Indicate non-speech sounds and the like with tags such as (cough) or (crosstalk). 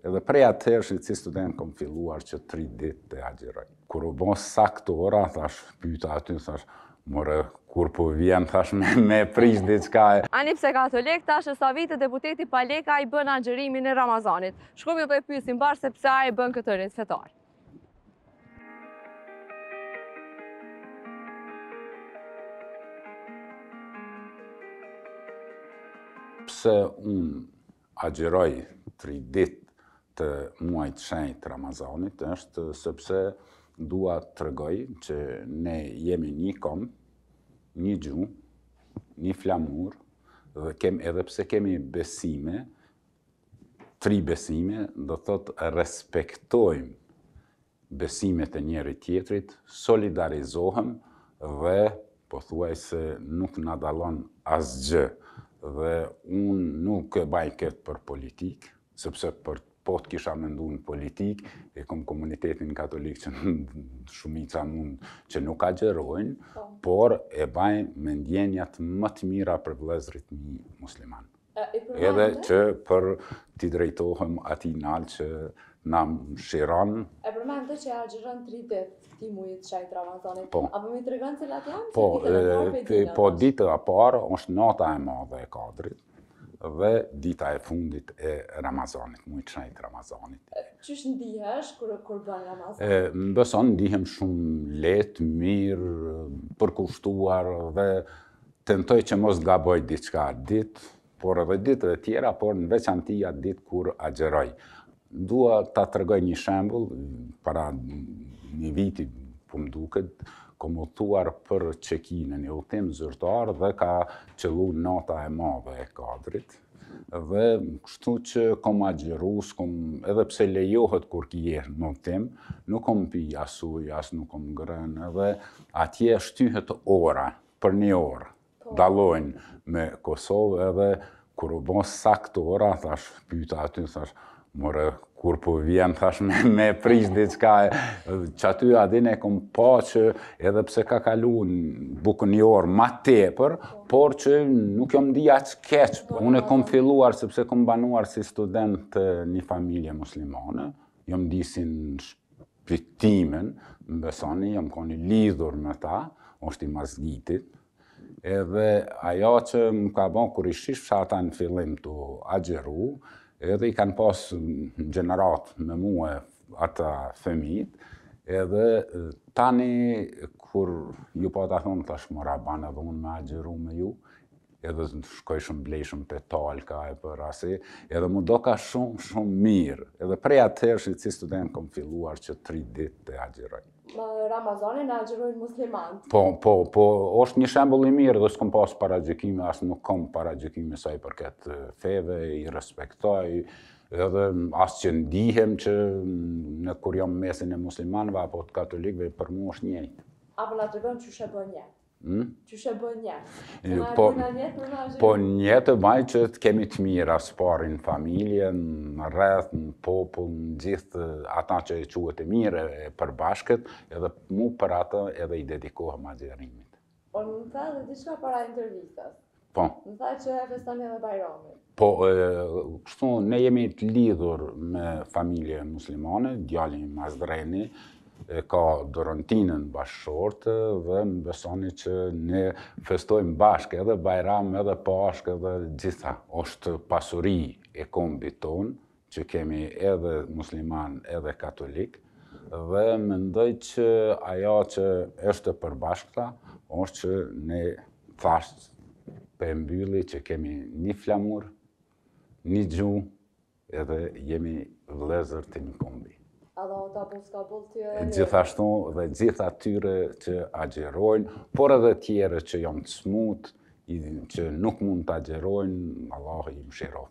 Edhe prej atëherë shi si student kom filluar që 3 ditë të agjeroj. Kur u bon sa këtë ora, thash, pyta aty, thash, more, kur po vjen, thash, me, me prish diçka. Ani pse katolik, thash, e sa vite deputeti Paleka i bën agjerimin e Ramazanit. Shkomi dhe pysim barë se pse a i bën këtë rritë fetarë. Pse unë agjeroj 3 ditë të muajt shenjt Ramazanit është sëpse dua të rëgoj që ne jemi një kom, një gju, një flamur, dhe kem edhe pse kemi besime, tri besime, do të respektojmë besimet e njëri tjetrit, solidarizohem dhe, po thuaj se nuk në dalon asgjë, dhe unë nuk e baj këtë për politikë, sëpse për po të kisha mendu politik, e kom komunitetin katolik që (laughs) shumica mund që nuk agjerojnë, po. por e baj me ndjenjat më të mira për vlezrit një musliman. E, Edhe që për t'i drejtohëm ati nalë që na më E përmend të që agjeron 3 ditë ti mujit i të Ramazanit. Po. Apo mi të regon cilat janë? Po, ditë e, po, ditë e parë është nata e madhe e kadrit dhe dita e fundit e Ramazanit, mujë të shajtë Ramazanit. Qështë ndihesh kërë kërë bërë Ramazanit? Më beson, ndihem shumë letë, mirë, përkushtuar dhe tentoj që mos gaboj diçka ditë, por edhe ditë dhe tjera, por në atë ditë kur agjeroj. Dua ta të një shembul, para një viti, po më duke të komotuar për qekinë një utim zyrtar dhe ka qëllu nata e madhe e kadrit dhe kështu që kom a s'kom edhe pse lejohet kur kjerë në tim, nuk kom pi asuj, as nuk kom ngrën, edhe atje shtyhet ora, për një orë, po. dalojnë me Kosovë edhe kur u bo sakt ora, thash, pyta aty, thash, mërë, kur po vjen, thash, me, me prish diçka, që aty adin e kom po që edhe pse ka kalu në bukë një orë ma tepër, por që nuk jom di aqë keqë. Unë e kom filluar sepse kom banuar si student të një familje muslimane, jom di si në më besoni, jom koni lidhur me ta, është i mazgitit, edhe ajo që më ka bon kur i shish ata në fillim të agjeru, edhe i kanë pas gjenerat me mua ata femit, edhe tani kur ju po ta thonë tash mora banë edhe unë me agjeru me ju, edhe shkoj shumë blejshëm për talka e për rasi, edhe më do ka shumë, shumë mirë. Edhe prej atërshë i të si në kom filluar që tri ditë të agjerojnë. Ramazani në agjërojnë muslimant. Po, po, po, është një shembol i mirë dhe s'kom pas para gjëkime, asë nuk kom para gjëkime saj për këtë feve, i respektoj, edhe asë që ndihem që mm, në kur jam mesin e muslimanve apo të katolikve, për mu është njëjtë. Apo në të gëmë që shëtë o njëjtë? Hmm? Që Qështë e po, bën po, po njetë baj që të kemi të mirë asparin në familje, në rreth, në popu, në gjithë ata që e quët e mirë e përbashkët, edhe mu për ata edhe i dedikohë ma gjerimit. Po në të dhe shka para intervjitës? Po. Më tha që e festoni edhe bajrami? Po, kështu, ne jemi të lidhur me familje muslimane, djali Mazdreni, e ka dorëntinën bashkëshortë dhe më besoni që ne festojmë bashkë edhe bajram edhe pashkë edhe gjitha. Oshtë pasuri e kombi tonë që kemi edhe musliman edhe katolik dhe mendoj që ajo që është për bashkëta është që ne thashtë për mbylli që kemi një flamur, një gjuhë edhe jemi vlezër të një kombi. Allahu ta o të punës të Gjithashtu dhe gjitha tyre që agjerojnë, por edhe tjere që janë të smutë, që nuk mund të agjerojnë, Allah i më